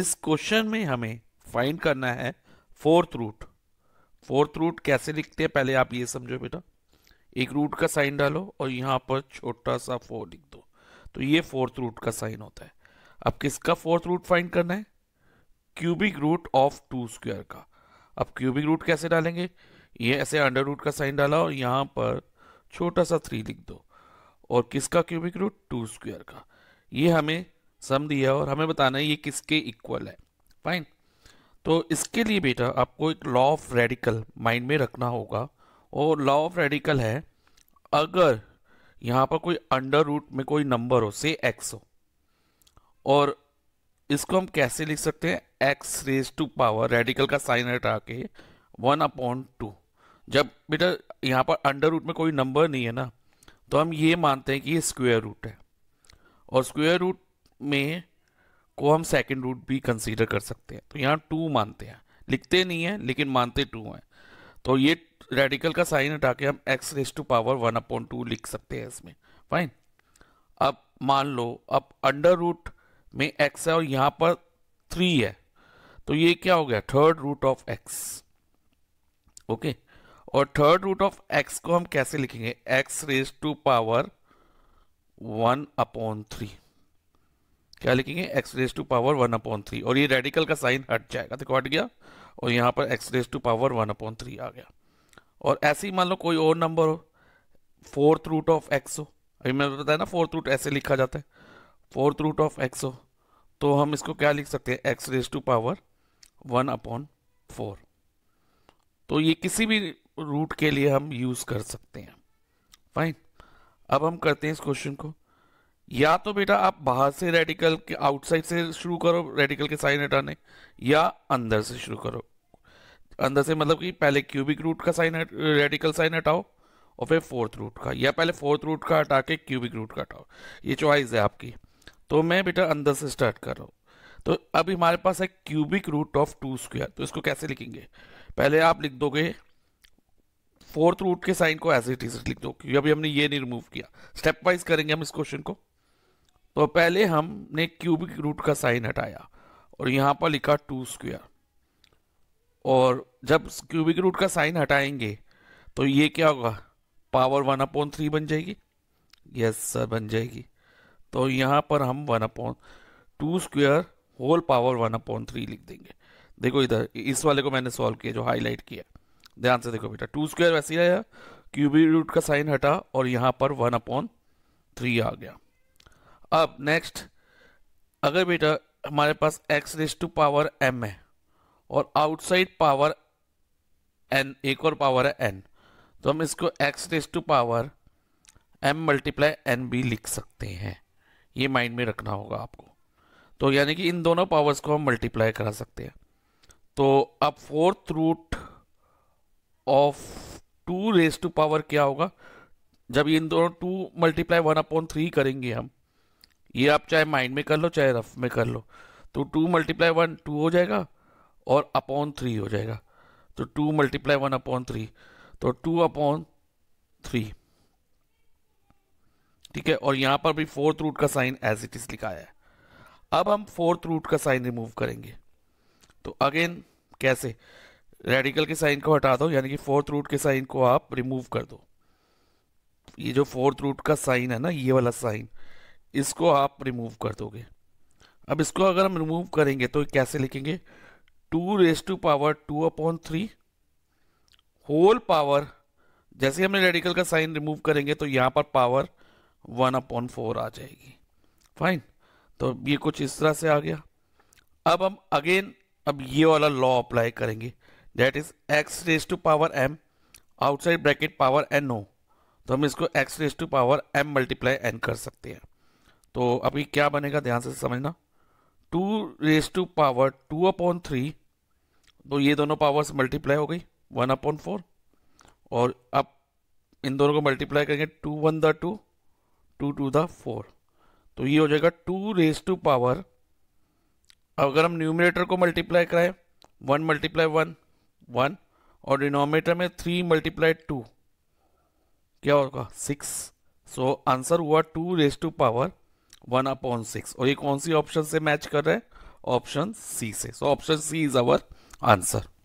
इस क्वेश्चन में हमें फाइंड करना है फोर्थ रूट फोर्थ रूट कैसे लिखते हैं पहले आप ये समझो बेटा एक रूट का साइन डालो और यहाँ पर छोटा सा फोर लिख दो तो ये फोर्थ रूट का साइन होता है अब किसका फोर्थ रूट फाइंड करना है cubic root of two square का अब क्यूबिक रूट कैसे डालेंगे ये ऐसे अंडर रूट का साइन डाला और यहाँ पर छोटा सा थ्री लिख दो और किसका क्यूबिक रूट टू स्क्वायर का ये हमें सम दिया और हमें बताना है ये किसके इक्वल है फाइन तो इसके लिए बेटा आपको एक लॉ ऑफ रेडिकल माइंड में रखना होगा और लॉ ऑफ रेडिकल है अगर यहाँ पर कोई अंडर रूट में कोई नंबर हो से एक्स हो और इसको हम कैसे लिख सकते हैं X raise to power radical का साइन हटा के वन अपॉन टू जब बेटा यहाँ पर अंडर रूट में कोई नंबर नहीं है ना तो हम ये मानते हैं कि ये स्क्वेयर रूट है और स्क्वेयर रूट में को हम सेकेंड रूट भी कंसीडर कर सकते हैं तो यहाँ टू मानते हैं लिखते नहीं हैं लेकिन मानते टू हैं तो ये रेडिकल का साइन हटा के हम X raise to power one upon two लिख सकते हैं इसमें फाइन अब मान लो अब अंडर रूट में एक्स है और यहाँ पर थ्री है तो ये क्या हो गया third root of X okay और थर्ड रूट ऑफ एक्स को हम कैसे लिखेंगे X raise to power one upon three क्या लिखेंगे X raise to power one upon three और ये रेडिकल का साइन हट जाएगा देखो हट गया और यहाँ पर X raise to power one upon three आ गया और ऐसे ही मान लो कोई और नंबर हो फोर्थ रूट ऑफ एक्स हो अभी मैंने बताया ना फोर्थ रूट ऐसे लिखा जाता है फोर्थ रूट ऑफ एक्स हो तो हम इसको क्या लिख सकते हैं X raise to power one upon four तो ये किसी भी रूट के लिए हम यूज़ कर सकते हैं फाइन अब हम करते हैं इस क्वेश्चन को या तो बेटा आप बाहर से रेडिकल के आउटसाइड से शुरू करो रेडिकल के साइन हटाने या अंदर से शुरू करो अंदर से मतलब कि पहले क्यूबिक रूट का साइन रेडिकल साइन हटाओ और फिर फोर्थ रूट का या पहले फोर्थ रूट का हटा के क्यूबिक रूट का हटाओ ये चॉइस है आपकी तो मैं बेटा अंदर से स्टार्ट कर रहा हूँ तो अभी हमारे पास है cubic root of two square तो इसको कैसे लिखेंगे पहले आप लिख दोगे फोर्थ रूट के साइन को एज इट इज लिख दो क्योंकि अभी हमने ये नहीं रिमूव किया स्टेप वाइज करेंगे हम इस क्वेश्चन को तो पहले हमने क्यूबिक रूट का साइन हटाया और यहां पर लिखा टू स्क्वेयर और जब क्यूबिक रूट का साइन हटाएंगे तो ये क्या होगा पावर वन अपॉन थ्री बन जाएगी यस सर बन जाएगी तो यहां पर हम one upon two square whole power one upon three लिख देंगे देखो इधर इस वाले को मैंने सॉल्व किया जो हाईलाइट किया ध्यान से देखो बेटा टू स्क्वेयर वैसे ही आया क्यूबिक रूट का साइन हटा और यहाँ पर वन अपॉन थ्री आ गया अब नेक्स्ट अगर बेटा हमारे पास X raise to power M है और आउटसाइड पावर एन एक और पावर है एन तो हम इसको X raise to power M multiply N भी लिख सकते हैं ये माइंड में रखना होगा आपको तो यानी कि इन दोनों पावर्स को हम मल्टीप्लाई करा सकते हैं तो अब fourth root of two raise to power क्या होगा जब इन दोनों two multiply one upon three करेंगे हम ये आप चाहे माइंड में कर लो चाहे रफ में कर लो तो टू मल्टीप्लाई वन टू हो जाएगा और अपॉन थ्री हो जाएगा तो two multiply one upon three तो टू अपॉन थ्री ठीक है और यहां पर भी फोर्थ रूट का साइन एज इट इज लिखा है अब हम फोर्थ रूट का साइन रिमूव करेंगे तो अगेन कैसे रेडिकल के साइन को हटा दो यानी कि फोर्थ रूट के साइन को आप रिमूव कर दो ये जो फोर्थ रूट का साइन है ना ये वाला साइन इसको आप रिमूव कर दोगे अब इसको अगर हम रिमूव करेंगे तो कैसे लिखेंगे two raise to power two upon three whole power जैसे हमने रेडिकल का साइन रिमूव करेंगे तो यहाँ पर पावर वन अपॉन फोर आ जाएगी फाइन तो ये कुछ इस तरह से आ गया अब हम अगेन अब ये वाला लॉ अप्लाई करेंगे that is X raise to power M outside bracket power N ओ तो हम इसको X raise to power M multiply N कर सकते हैं तो अभी क्या बनेगा ध्यान से समझना two raise to power two upon three तो ये दोनों पावर्स मल्टीप्लाई हो गई वन अपॉन फोर और अब इन दोनों को मल्टीप्लाई करेंगे टू वन द टू टू टू द फोर तो ये हो जाएगा टू रेस टू पावर अगर हम न्यूमिनेटर को मल्टीप्लाई कराएं वन मल्टीप्लाई वन वन और डिनोमिनेटर में थ्री मल्टीप्लाई टू क्या होगा सिक्स सो आंसर हुआ two raise to power one upon six और ये कौन सी ऑप्शन से मैच कर रहे हैं ऑप्शन सी से so option C is our answer